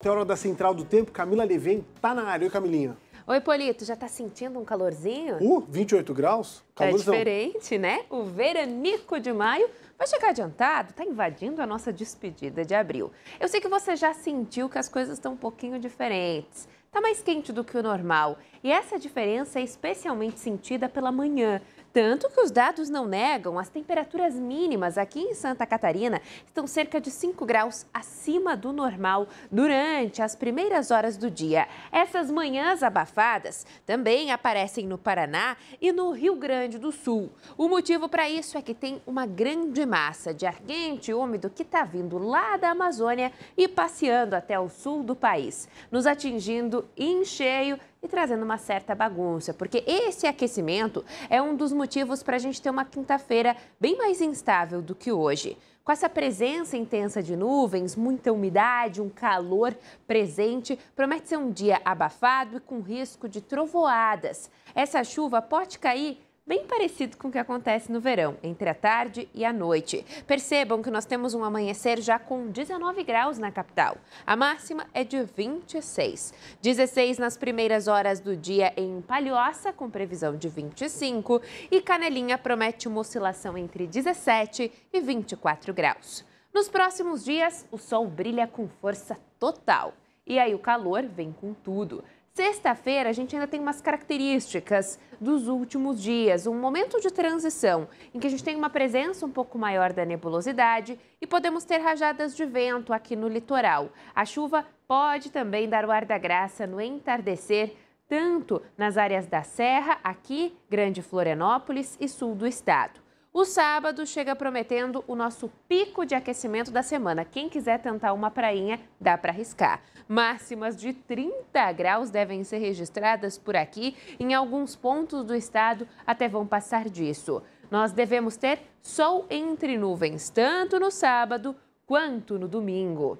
Até hora da Central do Tempo, Camila Levem tá na área. Oi, Camilinha. Oi, Polito, já tá sentindo um calorzinho? Uh, 28 graus? É Calorzão. É diferente, né? O veranico de maio vai chegar adiantado, tá invadindo a nossa despedida de abril. Eu sei que você já sentiu que as coisas estão um pouquinho diferentes. Tá mais quente do que o normal. E essa diferença é especialmente sentida pela manhã, tanto que os dados não negam, as temperaturas mínimas aqui em Santa Catarina estão cerca de 5 graus acima do normal durante as primeiras horas do dia. Essas manhãs abafadas também aparecem no Paraná e no Rio Grande do Sul. O motivo para isso é que tem uma grande massa de ar quente e úmido que está vindo lá da Amazônia e passeando até o sul do país, nos atingindo em cheio e trazendo uma certa bagunça, porque esse aquecimento é um dos motivos para a gente ter uma quinta-feira bem mais instável do que hoje. Com essa presença intensa de nuvens, muita umidade, um calor presente, promete ser um dia abafado e com risco de trovoadas. Essa chuva pode cair bem parecido com o que acontece no verão, entre a tarde e a noite. Percebam que nós temos um amanhecer já com 19 graus na capital. A máxima é de 26. 16 nas primeiras horas do dia em Palhoça, com previsão de 25, e Canelinha promete uma oscilação entre 17 e 24 graus. Nos próximos dias, o sol brilha com força total. E aí o calor vem com tudo. Sexta-feira, a gente ainda tem umas características dos últimos dias, um momento de transição em que a gente tem uma presença um pouco maior da nebulosidade e podemos ter rajadas de vento aqui no litoral. A chuva pode também dar o ar da graça no entardecer tanto nas áreas da Serra, aqui, Grande Florianópolis e sul do estado. O sábado chega prometendo o nosso pico de aquecimento da semana. Quem quiser tentar uma prainha, dá para arriscar. Máximas de 30 graus devem ser registradas por aqui. Em alguns pontos do estado, até vão passar disso. Nós devemos ter sol entre nuvens, tanto no sábado quanto no domingo.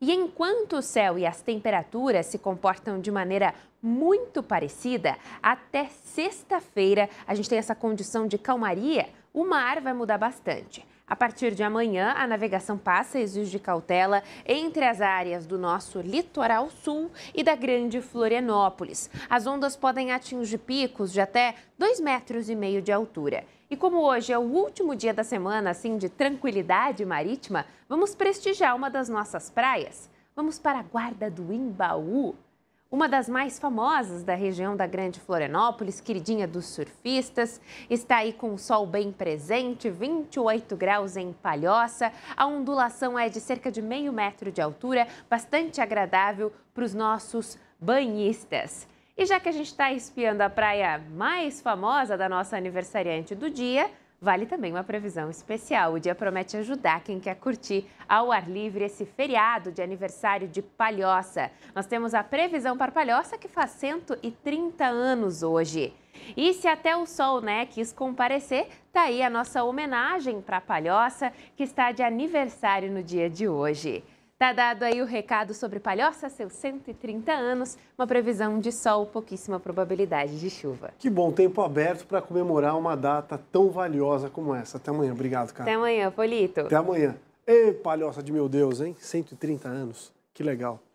E enquanto o céu e as temperaturas se comportam de maneira muito parecida, até sexta-feira a gente tem essa condição de calmaria, o mar vai mudar bastante. A partir de amanhã, a navegação passa e exige cautela entre as áreas do nosso litoral sul e da Grande Florianópolis. As ondas podem atingir picos de até 2,5 metros de altura. E como hoje é o último dia da semana, assim, de tranquilidade marítima, vamos prestigiar uma das nossas praias. Vamos para a Guarda do Imbaú, uma das mais famosas da região da Grande Florianópolis, queridinha dos surfistas, está aí com o sol bem presente, 28 graus em Palhoça. A ondulação é de cerca de meio metro de altura, bastante agradável para os nossos banhistas. E já que a gente está espiando a praia mais famosa da nossa aniversariante do dia, vale também uma previsão especial. O dia promete ajudar quem quer curtir ao ar livre esse feriado de aniversário de Palhoça. Nós temos a previsão para Palhoça que faz 130 anos hoje. E se até o sol, né, quis comparecer, tá aí a nossa homenagem para Palhoça, que está de aniversário no dia de hoje. Tá dado aí o recado sobre Palhoça, seus 130 anos, uma previsão de sol, pouquíssima probabilidade de chuva. Que bom tempo aberto para comemorar uma data tão valiosa como essa. Até amanhã, obrigado, cara. Até amanhã, Polito. Até amanhã. Ei, Palhoça de meu Deus, hein? 130 anos, que legal.